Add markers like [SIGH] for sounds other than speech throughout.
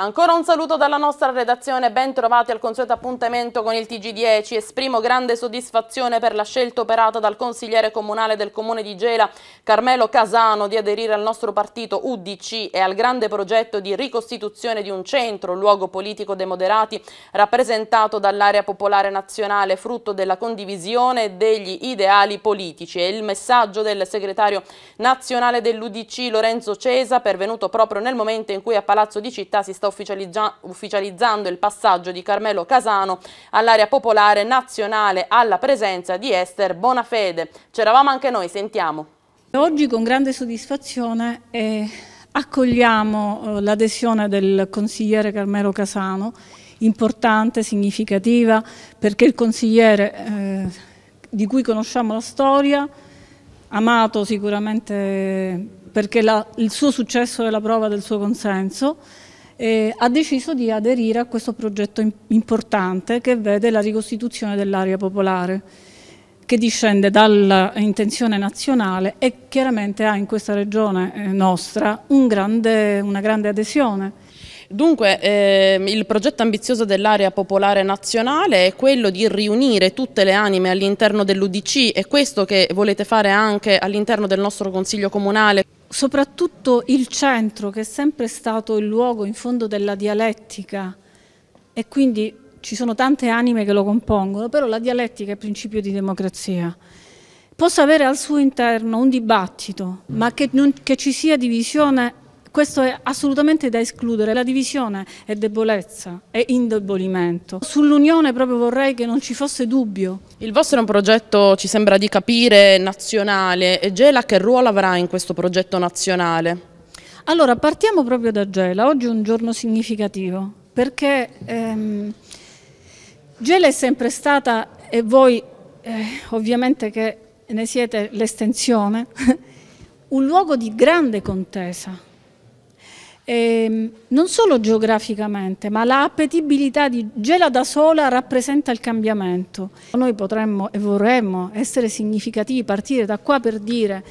Ancora un saluto dalla nostra redazione, ben trovati al consueto appuntamento con il TG10. Esprimo grande soddisfazione per la scelta operata dal consigliere comunale del comune di Gela, Carmelo Casano, di aderire al nostro partito UDC e al grande progetto di ricostituzione di un centro, luogo politico dei moderati, rappresentato dall'area popolare nazionale, frutto della condivisione degli ideali politici. È il messaggio del segretario nazionale dell'UDC, Lorenzo Cesa, pervenuto proprio nel momento in cui a Palazzo di Città si sta ufficializza ufficializzando il passaggio di Carmelo Casano all'area popolare nazionale alla presenza di Esther Bonafede. C'eravamo anche noi, sentiamo. Oggi con grande soddisfazione eh, accogliamo eh, l'adesione del consigliere Carmelo Casano, importante, significativa, perché il consigliere eh, di cui conosciamo la storia, amato sicuramente eh, perché la, il suo successo è la prova del suo consenso, eh, ha deciso di aderire a questo progetto importante che vede la ricostituzione dell'area popolare che discende dall'intenzione nazionale e chiaramente ha in questa regione eh, nostra un grande, una grande adesione. Dunque ehm, il progetto ambizioso dell'area popolare nazionale è quello di riunire tutte le anime all'interno dell'UDC è questo che volete fare anche all'interno del nostro Consiglio Comunale soprattutto il centro che è sempre stato il luogo in fondo della dialettica e quindi ci sono tante anime che lo compongono, però la dialettica è principio di democrazia. Possa avere al suo interno un dibattito, ma che, non, che ci sia divisione questo è assolutamente da escludere, la divisione è debolezza, è indebolimento. Sull'unione proprio vorrei che non ci fosse dubbio. Il vostro è un progetto, ci sembra di capire, nazionale. E Gela che ruolo avrà in questo progetto nazionale? Allora, partiamo proprio da Gela. Oggi è un giorno significativo perché ehm, Gela è sempre stata, e voi eh, ovviamente che ne siete l'estensione, [LAUGHS] un luogo di grande contesa eh, non solo geograficamente, ma la appetibilità di Gela da sola rappresenta il cambiamento. Noi potremmo e vorremmo essere significativi, partire da qua per dire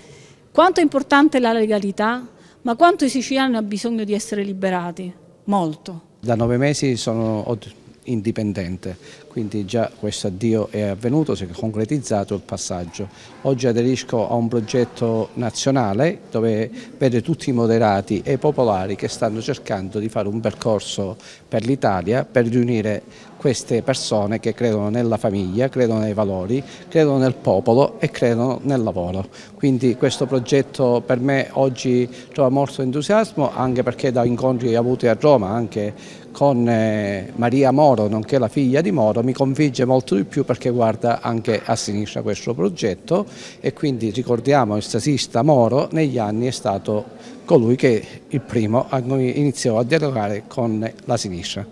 quanto è importante la legalità, ma quanto i siciliani hanno bisogno di essere liberati. Molto. Da nove mesi sono indipendente, quindi già questo addio è avvenuto, si è concretizzato il passaggio. Oggi aderisco a un progetto nazionale dove vede tutti i moderati e i popolari che stanno cercando di fare un percorso per l'Italia per riunire queste persone che credono nella famiglia, credono nei valori, credono nel popolo e credono nel lavoro. Quindi questo progetto per me oggi trova molto entusiasmo anche perché da incontri avuti a Roma anche con eh, Maria Moro, nonché la figlia di Moro, mi convince molto di più perché guarda anche a sinistra questo progetto e quindi ricordiamo il statista Moro negli anni è stato colui che il primo iniziò a dialogare con la sinistra.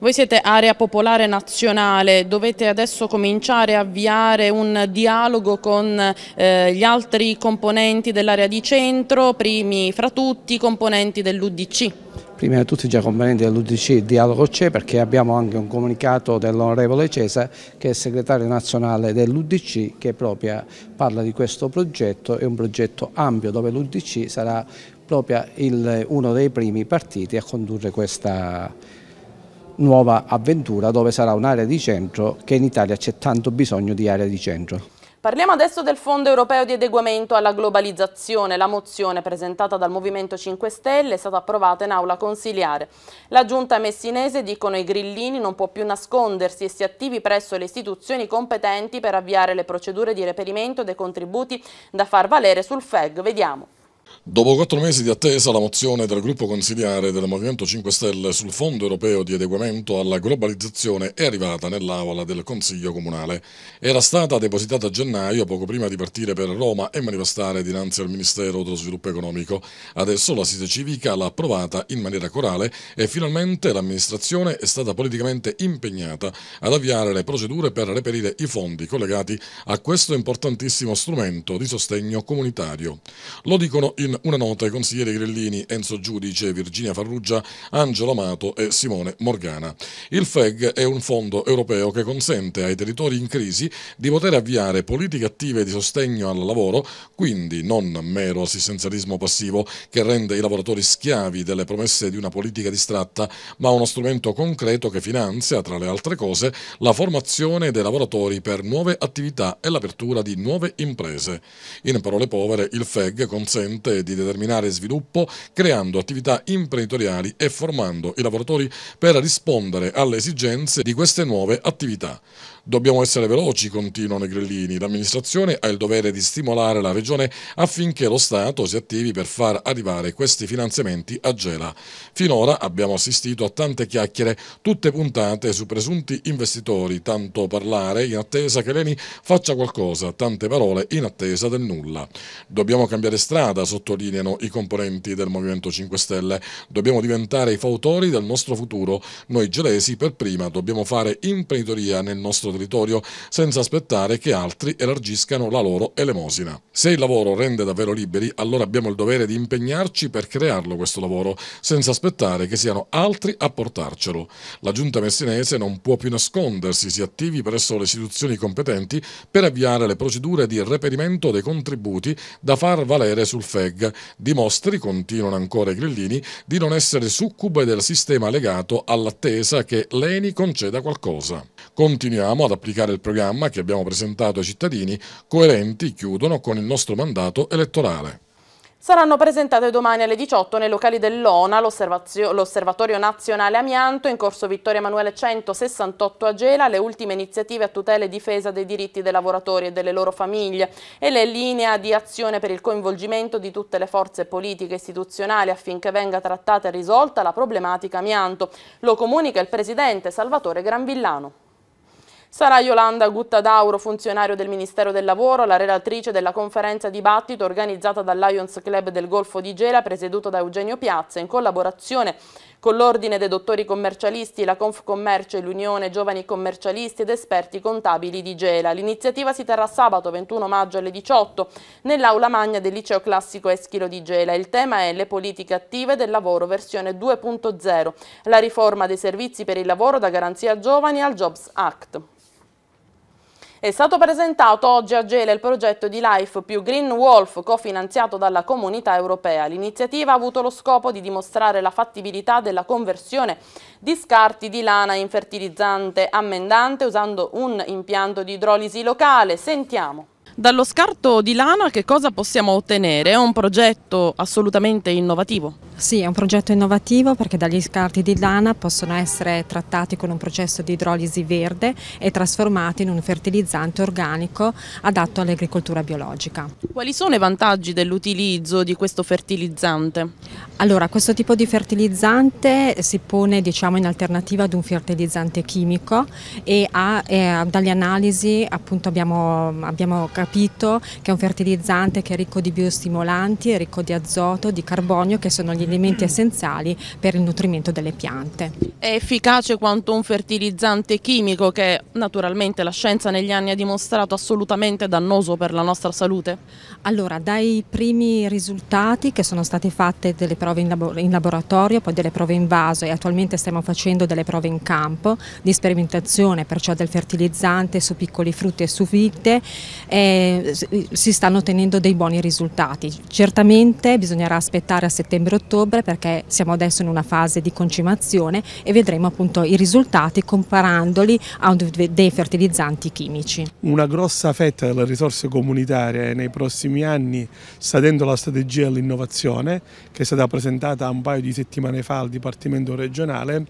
Voi siete area popolare nazionale, dovete adesso cominciare a avviare un dialogo con eh, gli altri componenti dell'area di centro, primi fra tutti i componenti dell'UDC. Prima di tutto già componenti dell'UDC il dialogo c'è perché abbiamo anche un comunicato dell'onorevole Cesa che è segretario nazionale dell'UDC che proprio parla di questo progetto, è un progetto ampio dove l'UDC sarà proprio il, uno dei primi partiti a condurre questa nuova avventura dove sarà un'area di centro che in Italia c'è tanto bisogno di area di centro. Parliamo adesso del Fondo europeo di adeguamento alla globalizzazione. La mozione presentata dal Movimento 5 Stelle è stata approvata in aula consiliare. La giunta messinese, dicono i grillini, non può più nascondersi e si attivi presso le istituzioni competenti per avviare le procedure di reperimento dei contributi da far valere sul FEG. Vediamo. Dopo quattro mesi di attesa, la mozione del gruppo consigliare del Movimento 5 Stelle sul Fondo europeo di adeguamento alla globalizzazione è arrivata nell'aula del Consiglio comunale. Era stata depositata a gennaio, poco prima di partire per Roma e manifestare dinanzi al Ministero dello Sviluppo Economico. Adesso la sede civica l'ha approvata in maniera corale e finalmente l'amministrazione è stata politicamente impegnata ad avviare le procedure per reperire i fondi collegati a questo importantissimo strumento di sostegno comunitario. Lo dicono in una nota i consiglieri Grellini, Enzo Giudice, Virginia Farrugia, Angelo Amato e Simone Morgana. Il FEG è un fondo europeo che consente ai territori in crisi di poter avviare politiche attive di sostegno al lavoro, quindi non mero assistenzialismo passivo che rende i lavoratori schiavi delle promesse di una politica distratta, ma uno strumento concreto che finanzia, tra le altre cose, la formazione dei lavoratori per nuove attività e l'apertura di nuove imprese. In parole povere, il FEG consente e di determinare sviluppo, creando attività imprenditoriali e formando i lavoratori per rispondere alle esigenze di queste nuove attività. Dobbiamo essere veloci, continuano i grillini. L'amministrazione ha il dovere di stimolare la regione affinché lo Stato si attivi per far arrivare questi finanziamenti a Gela. Finora abbiamo assistito a tante chiacchiere, tutte puntate su presunti investitori, tanto parlare in attesa che l'ENI faccia qualcosa, tante parole in attesa del nulla. Dobbiamo cambiare strada, sottolineano i componenti del Movimento 5 Stelle. Dobbiamo diventare i fautori del nostro futuro. Noi gelesi per prima dobbiamo fare imprenditoria nel nostro territorio territorio senza aspettare che altri elargiscano la loro elemosina. Se il lavoro rende davvero liberi, allora abbiamo il dovere di impegnarci per crearlo questo lavoro, senza aspettare che siano altri a portarcelo. La giunta messinese non può più nascondersi, si attivi presso le istituzioni competenti per avviare le procedure di reperimento dei contributi da far valere sul FEG. Dimostri, continuano ancora i grillini, di non essere succube del sistema legato all'attesa che l'ENI conceda qualcosa. Continuiamo ad applicare il programma che abbiamo presentato ai cittadini, coerenti, chiudono, con il nostro mandato elettorale. Saranno presentate domani alle 18 nei locali dell'ONA, l'Osservatorio Nazionale Amianto, in corso Vittorio Emanuele 168 a Gela, le ultime iniziative a tutela e difesa dei diritti dei lavoratori e delle loro famiglie e le linee di azione per il coinvolgimento di tutte le forze politiche e istituzionali affinché venga trattata e risolta la problematica amianto. Lo comunica il Presidente Salvatore Granvillano. Sarà Yolanda Guttadauro, funzionario del Ministero del Lavoro, la relatrice della conferenza dibattito organizzata dal Lions Club del Golfo di Gela, presieduto da Eugenio Piazza, in collaborazione con l'Ordine dei Dottori Commercialisti, la Confcommercio e l'Unione Giovani Commercialisti ed Esperti Contabili di Gela. L'iniziativa si terrà sabato 21 maggio alle 18 nell'Aula Magna del Liceo Classico Eschilo di Gela. Il tema è le politiche attive del lavoro versione 2.0, la riforma dei servizi per il lavoro da garanzia giovani al Jobs Act. È stato presentato oggi a Gela il progetto di Life più Green Wolf cofinanziato dalla Comunità Europea. L'iniziativa ha avuto lo scopo di dimostrare la fattibilità della conversione di scarti di lana in fertilizzante ammendante usando un impianto di idrolisi locale. Sentiamo. Dallo scarto di lana che cosa possiamo ottenere? È un progetto assolutamente innovativo. Sì, è un progetto innovativo perché dagli scarti di lana possono essere trattati con un processo di idrolisi verde e trasformati in un fertilizzante organico adatto all'agricoltura biologica. Quali sono i vantaggi dell'utilizzo di questo fertilizzante? Allora, questo tipo di fertilizzante si pone diciamo, in alternativa ad un fertilizzante chimico e ha, eh, dalle analisi appunto, abbiamo, abbiamo capito che è un fertilizzante che è ricco di biostimolanti, ricco di azoto, di carbonio che sono gli elementi mm. essenziali per il nutrimento delle piante. È efficace quanto un fertilizzante chimico che naturalmente la scienza negli anni ha dimostrato assolutamente dannoso per la nostra salute? Allora, dai primi risultati che sono state fatte delle prove in, laboratorio, poi delle prove in vaso e attualmente stiamo facendo delle prove in campo di sperimentazione, perciò del fertilizzante su piccoli frutti e su vite, eh, si stanno ottenendo dei buoni risultati. Certamente bisognerà aspettare a settembre-ottobre ottobre perché siamo adesso in una fase di concimazione e vedremo appunto i risultati comparandoli a dei fertilizzanti chimici. Una grossa fetta delle risorse comunitarie nei prossimi anni sta dentro la strategia all'innovazione che è stata presentata un paio di settimane fa al Dipartimento regionale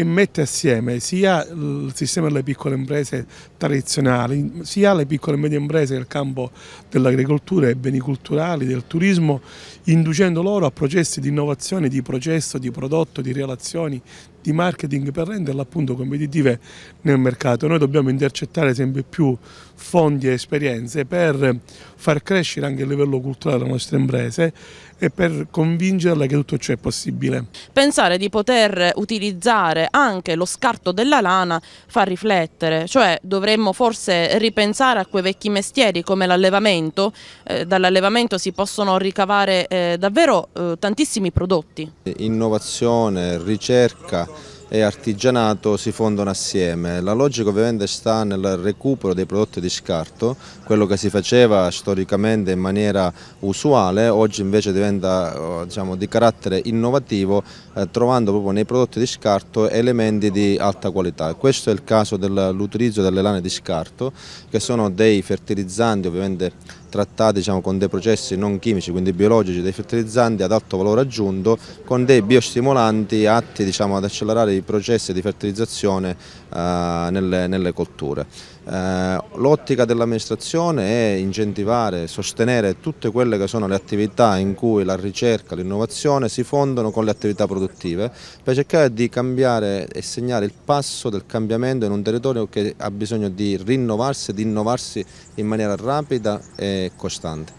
e mette assieme sia il sistema delle piccole imprese tradizionali, sia le piccole e medie imprese nel campo dell'agricoltura e beni culturali, del turismo, inducendo loro a processi di innovazione, di processo, di prodotto, di relazioni, di marketing per renderle appunto competitive nel mercato. Noi dobbiamo intercettare sempre più fondi e esperienze per far crescere anche il livello culturale delle nostre imprese e per convincerla che tutto ciò è possibile. Pensare di poter utilizzare anche lo scarto della lana fa riflettere, cioè dovremmo forse ripensare a quei vecchi mestieri come l'allevamento, eh, dall'allevamento si possono ricavare eh, davvero eh, tantissimi prodotti. Innovazione, ricerca e artigianato si fondono assieme. La logica ovviamente sta nel recupero dei prodotti di scarto, quello che si faceva storicamente in maniera usuale, oggi invece diventa eh, diciamo, di carattere innovativo eh, trovando proprio nei prodotti di scarto elementi di alta qualità. Questo è il caso dell'utilizzo delle lane di scarto che sono dei fertilizzanti ovviamente trattate diciamo, con dei processi non chimici, quindi biologici, dei fertilizzanti ad alto valore aggiunto, con dei biostimolanti atti diciamo, ad accelerare i processi di fertilizzazione eh, nelle, nelle colture. Eh, l'ottica dell'amministrazione è incentivare, sostenere tutte quelle che sono le attività in cui la ricerca, l'innovazione si fondono con le attività produttive per cercare di cambiare e segnare il passo del cambiamento in un territorio che ha bisogno di rinnovarsi, e di innovarsi in maniera rapida e costante.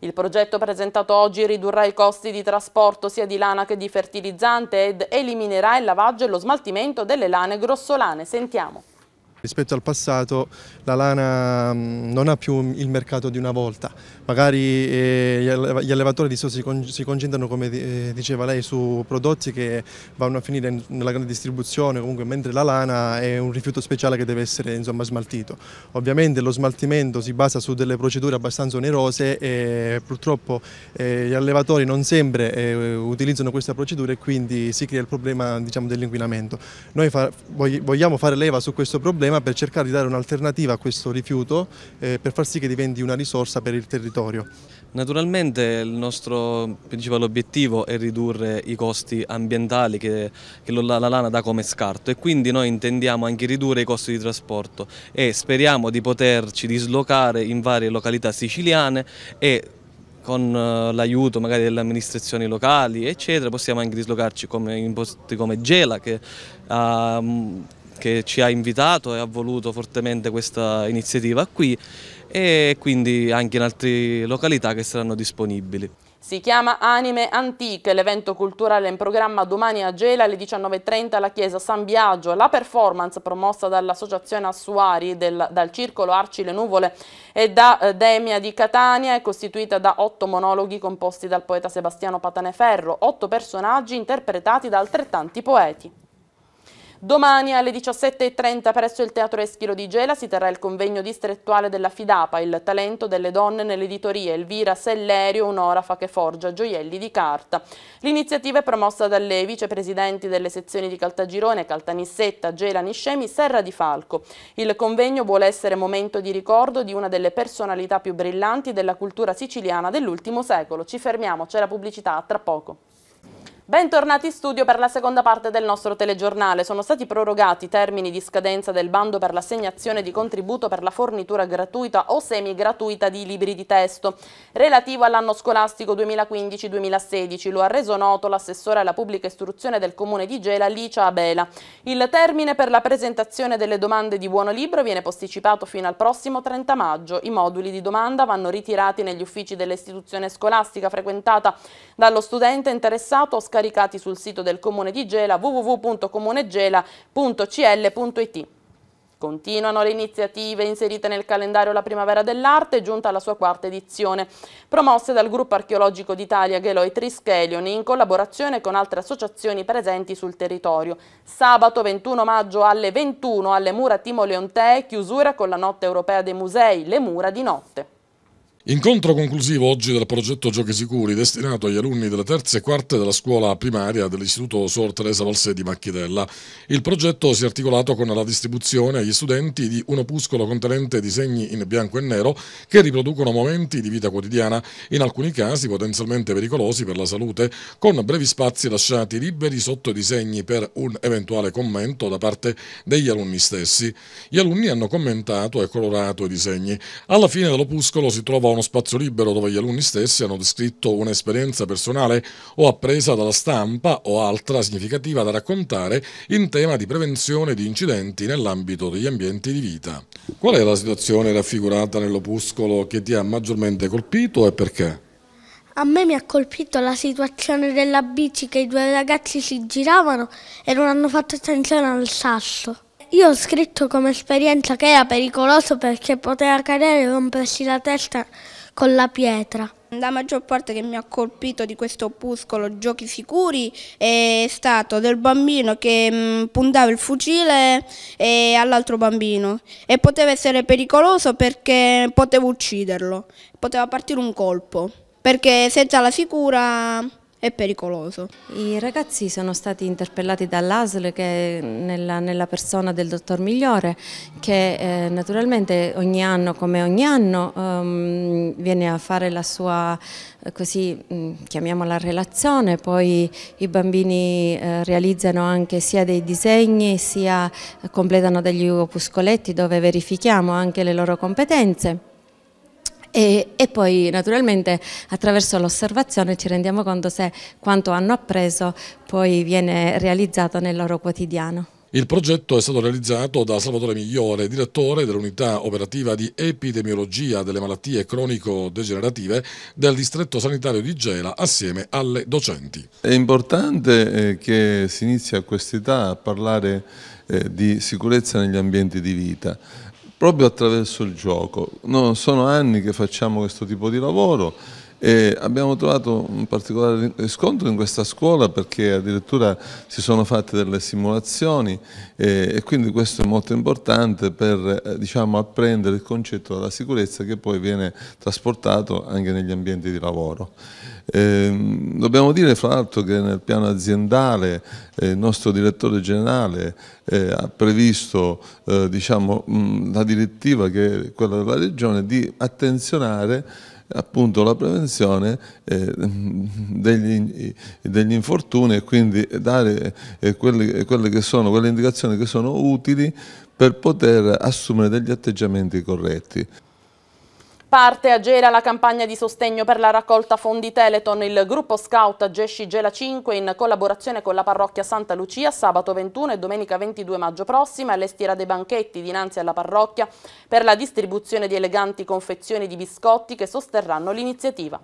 Il progetto presentato oggi ridurrà i costi di trasporto sia di lana che di fertilizzante ed eliminerà il lavaggio e lo smaltimento delle lane grossolane. Sentiamo. Rispetto al passato la lana mm, non ha più il mercato di una volta, magari eh, gli allevatori di solito si concentrano come eh, diceva lei su prodotti che vanno a finire nella grande distribuzione, comunque mentre la lana è un rifiuto speciale che deve essere insomma, smaltito. Ovviamente lo smaltimento si basa su delle procedure abbastanza onerose e purtroppo eh, gli allevatori non sempre utilizzano queste procedure e quindi si crea il problema diciamo, dell'inquinamento. Noi vogliamo fare leva su questo problema problema per cercare di dare un'alternativa a questo rifiuto eh, per far sì che diventi una risorsa per il territorio. Naturalmente il nostro principale obiettivo è ridurre i costi ambientali che, che la, la lana dà come scarto e quindi noi intendiamo anche ridurre i costi di trasporto e speriamo di poterci dislocare in varie località siciliane e con eh, l'aiuto magari delle amministrazioni locali eccetera possiamo anche dislocarci come in posti come Gela che ha mm, che ci ha invitato e ha voluto fortemente questa iniziativa qui e quindi anche in altre località che saranno disponibili. Si chiama Anime Antiche, l'evento culturale in programma domani a Gela alle 19.30 alla chiesa San Biagio. La performance promossa dall'associazione Assuari del, dal circolo Arci le Nuvole e da eh, Demia di Catania è costituita da otto monologhi composti dal poeta Sebastiano Pataneferro, otto personaggi interpretati da altrettanti poeti. Domani alle 17.30 presso il Teatro Eschilo di Gela si terrà il convegno distrettuale della Fidapa, il talento delle donne nell'editoria Elvira Sellerio, un'orafa che forgia gioielli di carta. L'iniziativa è promossa dalle vicepresidenti delle sezioni di Caltagirone, Caltanissetta, Gela, Niscemi, Serra di Falco. Il convegno vuole essere momento di ricordo di una delle personalità più brillanti della cultura siciliana dell'ultimo secolo. Ci fermiamo, c'è la pubblicità, a tra poco. Bentornati in studio per la seconda parte del nostro telegiornale. Sono stati prorogati i termini di scadenza del bando per l'assegnazione di contributo per la fornitura gratuita o semi-gratuita di libri di testo. Relativo all'anno scolastico 2015-2016 lo ha reso noto l'assessore alla pubblica istruzione del comune di Gela, Licia Abela. Il termine per la presentazione delle domande di buono libro viene posticipato fino al prossimo 30 maggio. I moduli di domanda vanno ritirati negli uffici dell'istituzione scolastica frequentata dallo studente interessato o scadente caricati sul sito del Comune di Gela www.comunegela.cl.it. Continuano le iniziative inserite nel calendario La Primavera dell'Arte, giunta alla sua quarta edizione, promosse dal Gruppo Archeologico d'Italia Geloi Trischelion in collaborazione con altre associazioni presenti sul territorio. Sabato 21 maggio alle 21 alle Mura Timo chiusura con la Notte Europea dei Musei, le Mura di Notte. Incontro conclusivo oggi del progetto Giochi Sicuri destinato agli alunni delle terze e quarte della scuola primaria dell'Istituto Sor Teresa Valsè di Macchidella. Il progetto si è articolato con la distribuzione agli studenti di un opuscolo contenente disegni in bianco e nero che riproducono momenti di vita quotidiana, in alcuni casi potenzialmente pericolosi per la salute, con brevi spazi lasciati liberi sotto i disegni per un eventuale commento da parte degli alunni stessi. Gli alunni hanno commentato e colorato i disegni. Alla fine dell'opuscolo si trova un uno spazio libero dove gli alunni stessi hanno descritto un'esperienza personale o appresa dalla stampa o altra significativa da raccontare in tema di prevenzione di incidenti nell'ambito degli ambienti di vita. Qual è la situazione raffigurata nell'opuscolo che ti ha maggiormente colpito e perché? A me mi ha colpito la situazione della bici che i due ragazzi si giravano e non hanno fatto attenzione al sasso. Io ho scritto come esperienza che era pericoloso perché poteva cadere e rompersi la testa con la pietra. La maggior parte che mi ha colpito di questo opuscolo Giochi sicuri è stato del bambino che mh, mm, puntava il fucile all'altro bambino e poteva essere pericoloso perché poteva ucciderlo, poteva partire un colpo, perché senza la sicura è pericoloso. I ragazzi sono stati interpellati dall'ASL nella, nella, persona del dottor Migliore che eh, naturalmente ogni anno come ogni anno um, viene a fare la sua eh, così mm, chiamiamola relazione, poi i bambini eh, realizzano anche sia dei disegni sia completano degli opuscoletti dove verifichiamo anche le loro competenze. E, e, poi naturalmente attraverso l'osservazione ci rendiamo conto se quanto hanno appreso poi viene realizzato nel loro quotidiano. Il progetto è stato realizzato da Salvatore Migliore, direttore dell'unità operativa di epidemiologia delle malattie cronico-degenerative del distretto sanitario di Gela assieme alle docenti. È importante eh, che si inizi a quest'età a parlare eh, di sicurezza negli ambienti di vita proprio attraverso il gioco. No, sono anni che facciamo questo tipo di lavoro e abbiamo trovato un particolare riscontro in questa scuola perché addirittura si sono fatte delle simulazioni e, quindi questo è molto importante per eh, diciamo, apprendere il concetto della sicurezza che poi viene trasportato anche negli ambienti di lavoro. Eh, dobbiamo dire fra l'altro che nel piano aziendale eh, il nostro direttore generale eh, ha previsto diciamo, la direttiva che è quella della regione di attenzionare appunto la prevenzione eh, degli, degli, infortuni e quindi dare eh, quelle, che sono, quelle indicazioni che sono utili per poter assumere degli atteggiamenti corretti. Parte a Gela la campagna di sostegno per la raccolta fondi Teleton. Il gruppo scout Gesci Gela 5 in collaborazione con la parrocchia Santa Lucia sabato 21 e domenica 22 maggio prossima allestirà dei banchetti dinanzi alla parrocchia per la distribuzione di eleganti confezioni di biscotti che sosterranno l'iniziativa.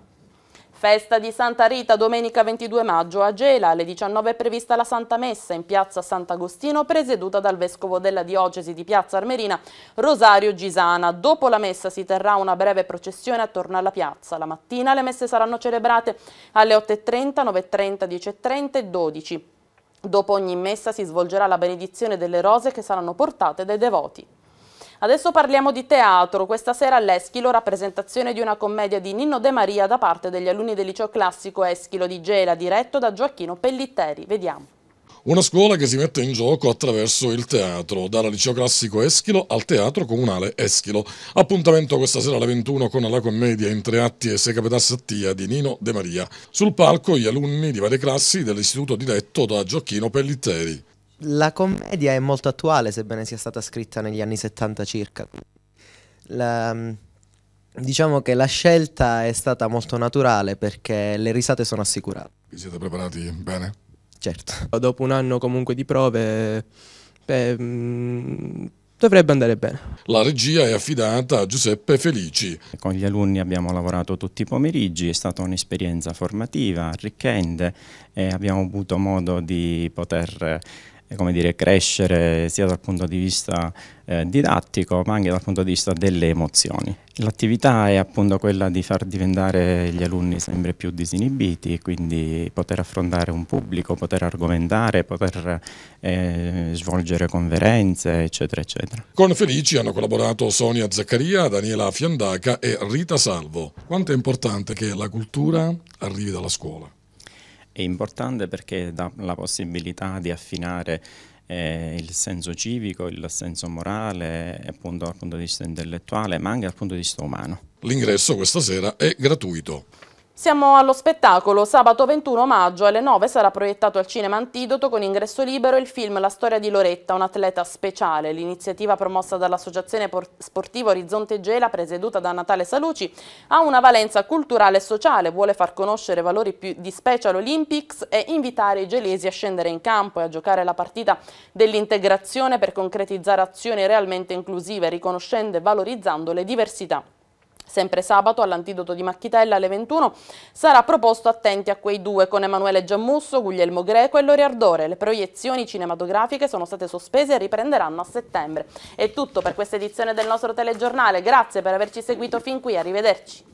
Festa di Santa Rita domenica 22 maggio a Gela, alle 19 è prevista la Santa Messa in piazza Sant'Agostino presieduta dal Vescovo della Diocesi di Piazza Armerina Rosario Gisana. Dopo la Messa si terrà una breve processione attorno alla piazza. La mattina le messe saranno celebrate alle 8.30, 9.30, 10.30 e 12. Dopo ogni messa si svolgerà la benedizione delle rose che saranno portate dai devoti. Adesso parliamo di teatro. Questa sera all'Eschilo rappresentazione di una commedia di Nino De Maria da parte degli alunni del liceo classico Eschilo di Gela, diretto da Gioacchino Pellitteri. Vediamo. Una scuola che si mette in gioco attraverso il teatro, dal liceo classico Eschilo al teatro comunale Eschilo. Appuntamento questa sera alle 21 con la commedia in tre atti e se capitasse a Tia di Nino De Maria. Sul palco gli alunni di varie classi dell'istituto diretto da Gioacchino Pellitteri la commedia è molto attuale, sebbene sia stata scritta negli anni 70 circa. La, mm, diciamo che la scelta è stata molto naturale perché le risate sono assicurate. Vi siete preparati bene? Certo. Dopo un anno comunque di prove, beh, mm, dovrebbe andare bene. La regia è affidata a Giuseppe Felici. Con gli alunni abbiamo lavorato tutti i pomeriggi, è stata un'esperienza formativa, arricchente e abbiamo avuto modo di poter come dire, crescere sia dal punto di vista eh, didattico ma anche dal punto di vista delle emozioni. L'attività è appunto quella di far diventare gli alunni sempre più disinibiti, quindi poter affrontare un pubblico, poter argomentare, poter eh, svolgere conferenze, eccetera, eccetera. Con Felici hanno collaborato Sonia Zaccaria, Daniela Fiandaca e Rita Salvo. Quanto è importante che la cultura arrivi dalla scuola? È importante perché dà la possibilità di affinare eh, il senso civico, il senso morale, appunto dal punto di vista intellettuale, ma anche dal punto di vista umano. L'ingresso questa sera è gratuito. Siamo allo spettacolo. Sabato 21 maggio alle 9 sarà proiettato al Cinema Antidoto con ingresso libero il film La storia di Loretta, un atleta speciale. L'iniziativa promossa dall'Associazione Sportiva Orizzonte Gela, presieduta da Natale Saluci, ha una valenza culturale e sociale, vuole far conoscere valori più di Special Olympics e invitare i gelesi a scendere in campo e a giocare la partita dell'integrazione per concretizzare azioni realmente inclusive, riconoscendo e valorizzando le diversità. Sempre sabato all'antidoto di Macchitella alle 21 sarà proposto Attenti a quei due con Emanuele Giammusso, Guglielmo Greco e Lori Ardore. Le proiezioni cinematografiche sono state sospese e riprenderanno a settembre. È tutto per questa edizione del nostro telegiornale. Grazie per averci seguito fin qui. Arrivederci.